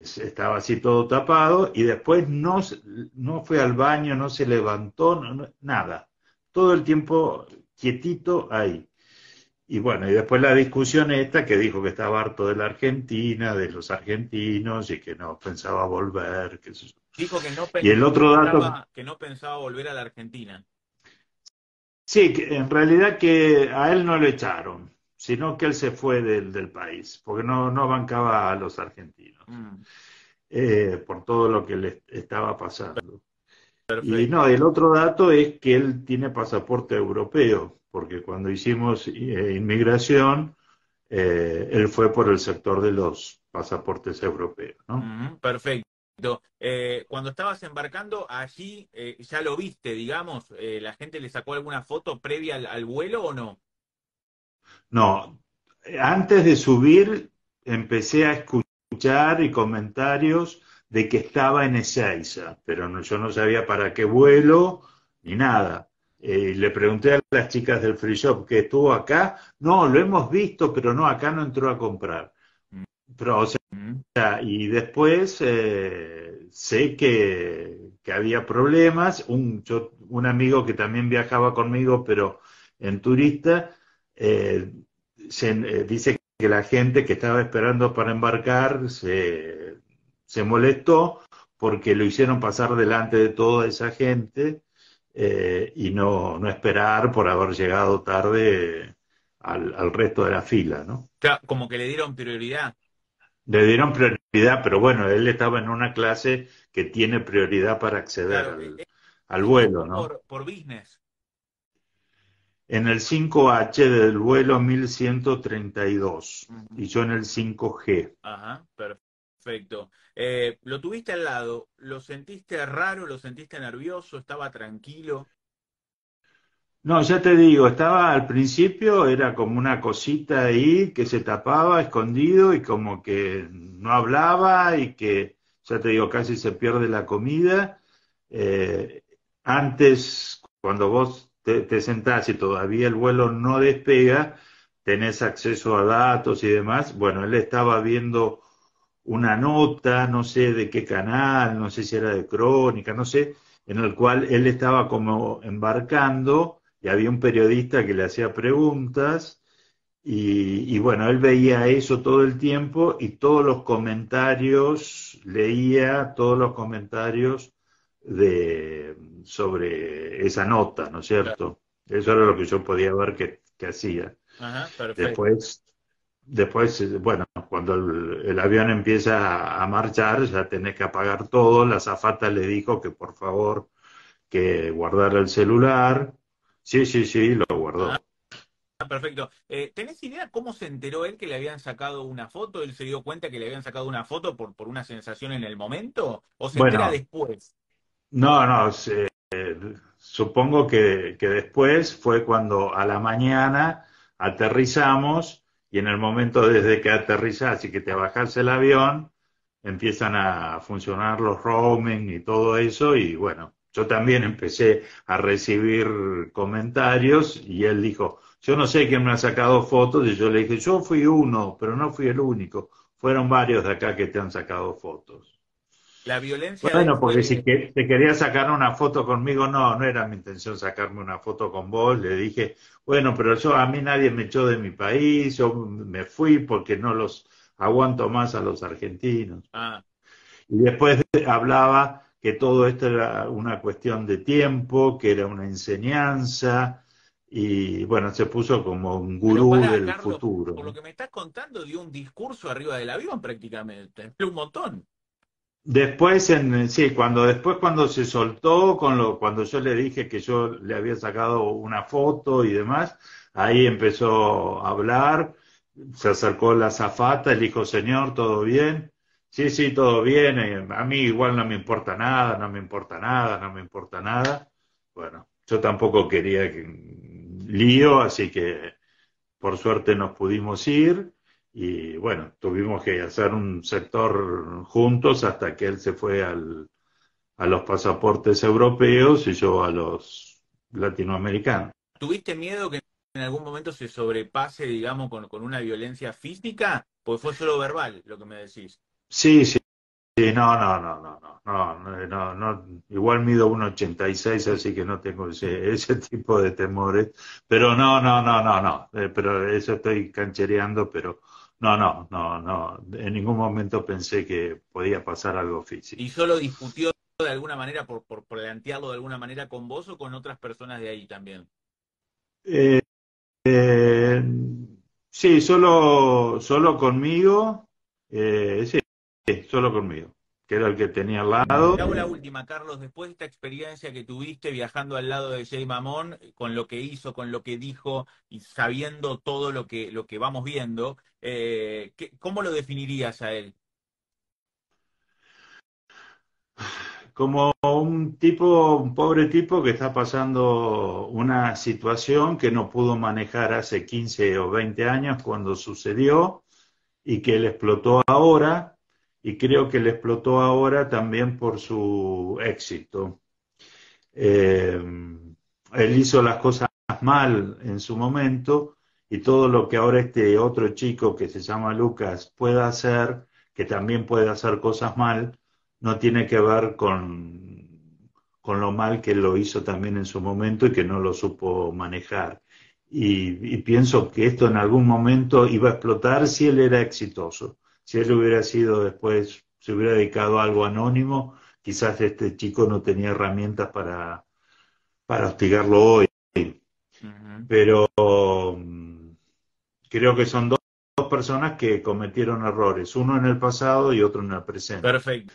estaba así todo tapado y después no, no fue al baño, no se levantó, nada. Todo el tiempo quietito ahí. Y bueno, y después la discusión esta que dijo que estaba harto de la Argentina, de los argentinos y que no pensaba volver. Que Dijo que no, pensaba, y el otro dato... que no pensaba volver a la Argentina. Sí, que en realidad que a él no lo echaron sino que él se fue del, del país, porque no, bancaba a los argentinos, mm. eh, por todo lo que le estaba pasando. Y no, el otro dato es que él tiene pasaporte europeo, porque cuando hicimos eh, inmigración, eh, él fue por el sector de los pasaportes europeos. ¿no? Mm, perfecto. cuando estabas embarcando allí, ya lo viste, digamos, la gente le sacó alguna foto previa al vuelo o no? No, antes de subir empecé a escuchar y comentarios de que estaba en Ezeiza, pero yo no sabía para qué vuelo ni nada. Eh, le pregunté a las chicas del free shop que estuvo acá, no, lo hemos visto, pero no, acá no entró a comprar. Mm. y después eh, sé que, que, había problemas, un, un amigo que también viajaba conmigo, pero en turista, eh, se, eh, dice que la gente que estaba esperando para embarcar se, molestó porque lo hicieron pasar delante de toda esa gente eh, y no, no, esperar por haber llegado tarde al, resto de la fila, ¿no? como que le dieron prioridad. Le dieron prioridad, pero bueno, él estaba en una clase que tiene prioridad para acceder al, vuelo, ¿no? por business en el 5H del vuelo 1132 y yo en el 5G. Ajá, perfecto. Eh, ¿Lo tuviste al lado? ¿Lo sentiste raro? ¿Lo sentiste nervioso? ¿Estaba tranquilo? No, ya te digo, estaba al principio, era como una cosita ahí que se tapaba escondido y como que no hablaba y que, ya te digo, casi se pierde la comida. Eh, antes, cuando vos te, sentás y todavía el vuelo no despega, tenés acceso a datos y demás. Bueno, él estaba viendo una nota, no sé de qué canal, no sé si era de crónica, no sé, en el cual él estaba como embarcando y había un periodista que le hacía preguntas y, y bueno, él veía eso todo el tiempo y todos los comentarios, leía todos los comentarios de, sobre esa nota, ¿no es cierto? Eso era lo que yo podía ver que, hacía. Ajá, después, después, bueno, cuando el, avión empieza a, marchar, ya tenés que apagar todo. La zafata le dijo que por favor que guardara el celular. Sí, sí, sí, lo guardó. Ah, perfecto. Eh, ¿Tenés idea cómo se enteró él que le habían sacado una foto? ¿Él se dio cuenta que le habían sacado una foto por, por una sensación en el momento? ¿O se entera después? No, no, supongo que, que, después fue cuando a la mañana aterrizamos y en el momento desde que aterrizas y que te bajas el avión, empiezan a funcionar los roaming y todo eso y bueno, yo también empecé a recibir comentarios y él dijo, yo no sé quién me ha sacado fotos y yo le dije, yo fui uno, pero no fui el único, fueron varios de acá que te han sacado fotos. La violencia. Bueno, porque si te quería sacar una foto conmigo, no, no era mi intención sacarme una foto con vos. Le dije, bueno, pero yo a mí nadie me echó de mi país, yo me fui porque no los aguanto más a los argentinos. Ah. Y después hablaba que todo esto era una cuestión de tiempo, que era una enseñanza, y bueno, se puso como un gurú del futuro. Por lo que me estás contando, dio un discurso arriba del avión prácticamente, un montón. Después, sí, cuando después cuando se soltó, con lo, cuando yo le dije que yo le había sacado una foto y demás, ahí empezó a hablar, se acercó la zafata, le dijo, señor, ¿todo bien? Sí, sí, todo bien, eh, a mí igual no me importa nada, no me importa nada, no me importa nada. Bueno, yo tampoco quería que lío, así que por suerte nos pudimos ir y bueno, tuvimos que hacer un sector juntos hasta que él se fue al, a los pasaportes europeos y yo a los latinoamericanos. ¿Tuviste miedo que en algún momento se sobrepase, digamos, con, con una violencia física? Pues fue solo verbal lo que me decís. Sí, sí, Sí, no, no, no, no. No, no, no, igual mido 1,86, así que no tengo ese, tipo de temores. Pero no, no, no, no, no. pero eso estoy canchereando, pero no, no, no, no. En ningún momento pensé que podía pasar algo físico. ¿Y solo discutió de alguna manera, por, por plantearlo de alguna manera con vos o con otras personas de ahí también? sí, solo, solo conmigo. sí solo conmigo, que era el que tenía al lado. la última, Carlos, después de esta experiencia que tuviste viajando al lado de Jay Mamón, con lo que hizo, con lo que dijo y sabiendo todo lo que, lo que vamos viendo, eh, ¿cómo lo definirías a él? como un tipo, un pobre tipo que está pasando una situación que no pudo manejar hace 15 o 20 años cuando sucedió y que le explotó ahora y creo que le explotó ahora también por su éxito. Eh, él hizo las cosas mal en su momento y todo lo que ahora este otro chico que se llama Lucas pueda hacer, que también puede hacer cosas mal, no tiene que ver con, lo mal que lo hizo también en su momento y que no lo supo manejar. y pienso que esto en algún momento iba a explotar si él era exitoso si él hubiera sido después, se hubiera dedicado a algo anónimo, quizás este chico no tenía herramientas para, hostigarlo hoy. Pero mm, creo que son dos, dos personas que cometieron errores, uno en el pasado y otro en el presente. Perfecto.